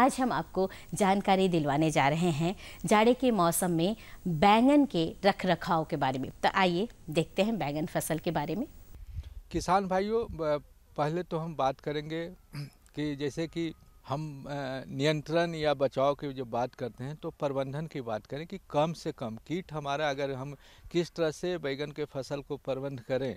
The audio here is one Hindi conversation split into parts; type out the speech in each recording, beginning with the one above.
आज हम आपको जानकारी दिलवाने जा रहे हैं जाड़े के मौसम में बैंगन के रख रखाव के बारे में तो आइए देखते हैं बैंगन फसल के बारे में किसान भाइयों पहले तो हम बात करेंगे कि जैसे कि हम नियंत्रण या बचाव की जो बात करते हैं तो प्रबंधन की बात करें कि कम से कम कीट हमारा अगर हम किस तरह से बैगन के फसल को प्रबंध करें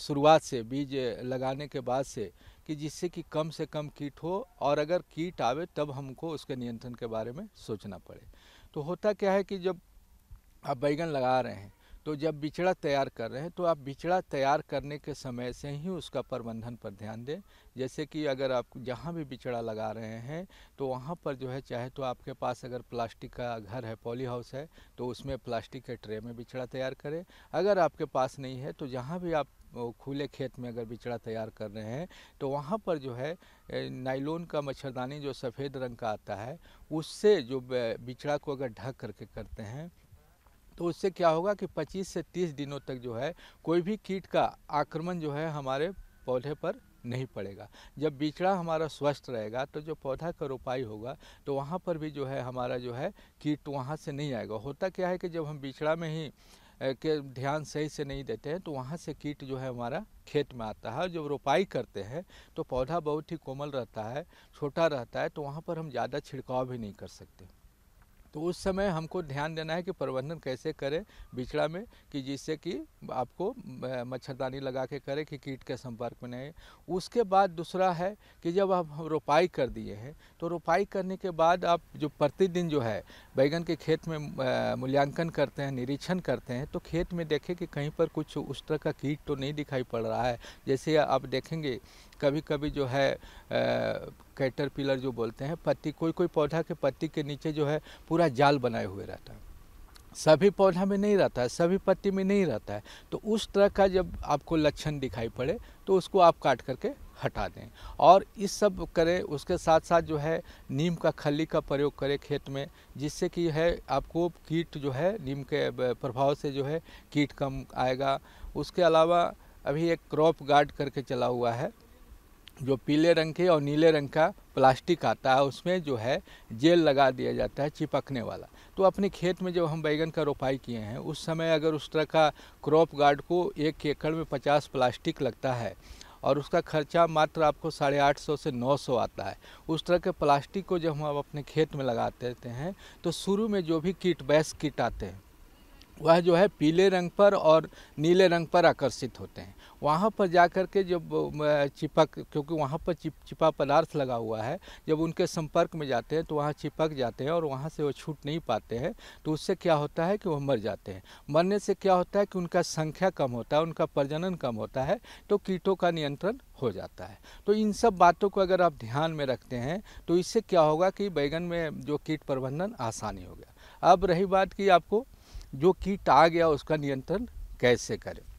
शुरुआत से बीज लगाने के बाद से कि जिससे कि कम से कम कीट हो और अगर कीट आवे तब हमको उसके नियंत्रण के बारे में सोचना पड़े तो होता क्या है कि जब आप बैगन लगा रहे हैं तो जब बिचड़ा तैयार कर रहे हैं तो आप बिचड़ा तैयार करने के समय से ही उसका प्रबंधन पर ध्यान दें जैसे कि अगर आप जहाँ भी बिचड़ा लगा रहे हैं तो वहाँ पर जो है चाहे तो आपके पास अगर प्लास्टिक का घर है पॉली हाउस है तो उसमें प्लास्टिक के ट्रे में बिचड़ा तैयार करें अगर आपके पास नहीं है तो जहाँ भी आप खुले खेत में अगर बिचड़ा तैयार कर रहे हैं तो वहाँ पर जो है नाइलोन का मच्छरदानी जो सफ़ेद रंग का आता है उससे जो बिचड़ा को अगर ढक करके करते हैं तो उससे क्या होगा कि 25 से 30 दिनों तक जो है कोई भी कीट का आक्रमण जो है हमारे पौधे पर नहीं पड़ेगा जब बिचड़ा हमारा स्वस्थ रहेगा तो जो पौधा का रोपाई होगा तो वहाँ पर भी जो है हमारा जो है कीट वहाँ से नहीं आएगा होता क्या है कि जब हम बिचड़ा में ही के ध्यान सही से नहीं देते हैं तो वहाँ से कीट जो है हमारा खेत में आता है जब रोपाई करते हैं तो पौधा बहुत ही कोमल रहता है छोटा रहता है तो वहाँ पर हम ज़्यादा छिड़काव भी नहीं कर सकते तो उस समय हमको ध्यान देना है कि प्रबंधन कैसे करें बिछड़ा में कि जिससे कि आपको मच्छरदानी लगा के करें कि कीट के संपर्क में नहीं उसके बाद दूसरा है कि जब आप रोपाई कर दिए हैं तो रोपाई करने के बाद आप जो प्रतिदिन जो है बैगन के खेत में मूल्यांकन करते हैं निरीक्षण करते हैं तो खेत में देखें कि कहीं पर कुछ उस तरह का कीट तो नहीं दिखाई पड़ रहा है जैसे आप देखेंगे कभी कभी जो है कैटरपिलर जो बोलते हैं पत्ती कोई कोई पौधा के पत्ती के नीचे जो है पूरा जाल बनाए हुए रहता है सभी पौधा में नहीं रहता है सभी पत्ती में नहीं रहता है तो उस तरह का जब आपको लक्षण दिखाई पड़े तो उसको आप काट करके हटा दें और इस सब करें उसके साथ साथ जो है नीम का खली का प्रयोग करें खेत में जिससे कि है आपको कीट जो है नीम के प्रभाव से जो है कीट कम आएगा उसके अलावा अभी एक क्रॉप गार्ड करके चला हुआ है जो पीले रंग के और नीले रंग का प्लास्टिक आता है उसमें जो है जेल लगा दिया जाता है चिपकने वाला तो अपने खेत में जब हम बैगन का रोपाई किए हैं उस समय अगर उस तरह का क्रॉप गार्ड को एक एकड़ में पचास प्लास्टिक लगता है और उसका खर्चा मात्र आपको साढ़े आठ सौ से नौ सौ आता है उस तरह के प्लास्टिक को जब हम अपने खेत में लगा देते हैं तो शुरू में जो भी कीट बैस कीट आते हैं वह जो है पीले रंग पर और नीले रंग पर आकर्षित होते हैं वहाँ पर जा कर के जब चिपक क्योंकि वहाँ पर चिप चिपा पदार्थ लगा हुआ है जब उनके संपर्क में जाते हैं तो वहाँ चिपक जाते हैं और वहाँ से वो छूट नहीं पाते हैं तो उससे क्या होता है कि वह मर जाते हैं मरने से क्या होता है कि उनका संख्या कम होता है उनका प्रजनन कम होता है तो कीटों का नियंत्रण हो जाता है तो इन सब बातों को अगर आप ध्यान में रखते हैं तो इससे क्या होगा कि बैगन में जो कीट प्रबंधन आसानी हो गया अब रही बात कि आपको जो कीट आ गया उसका नियंत्रण कैसे करें